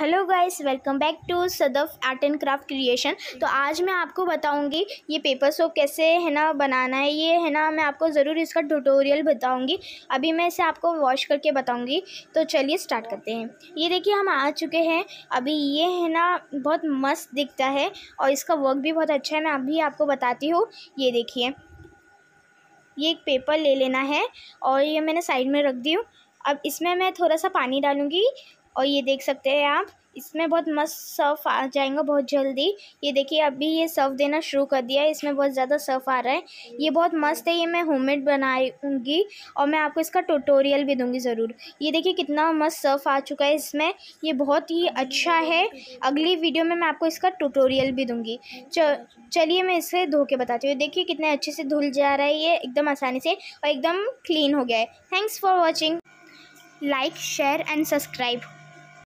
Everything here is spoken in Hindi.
hello guys welcome back to Sadaf art and craft creation तो आज मैं आपको बताऊंगी ये पेपर सोप कैसे है ना बनाना है ये है ना मैं आपको ज़रूर इसका ट्यूटोरियल बताऊंगी अभी मैं इसे आपको वॉश करके बताऊंगी तो चलिए स्टार्ट करते हैं ये देखिए हम आ चुके हैं अभी ये है ना बहुत मस्त दिखता है और इसका वर्क भी बहुत अच्छा है मैं अभी आपको बताती हूँ ये देखिए ये एक पेपर ले लेना है और ये मैंने साइड में रख दी हूँ अब इसमें मैं थोड़ा सा पानी डालूँगी और ये देख सकते हैं आप इसमें बहुत मस्त सर्फ आ जाएगा बहुत जल्दी ये देखिए अभी ये सर्फ देना शुरू कर दिया है इसमें बहुत ज़्यादा सर्फ आ रहा है ये बहुत मस्त है ये मैं होममेड बनाऊंगी और मैं आपको इसका ट्यूटोरियल भी दूंगी ज़रूर ये देखिए कितना मस्त सर्फ आ चुका है इसमें ये बहुत ही अच्छा है अगली वीडियो में मैं आपको इसका ट्यूटोरियल भी दूँगी चलिए मैं इसे धो के बताती हूँ देखिए कितने अच्छे से धुल जा रहा है ये एकदम आसानी से और एकदम क्लीन हो गया है thanks for watching like share and subscribe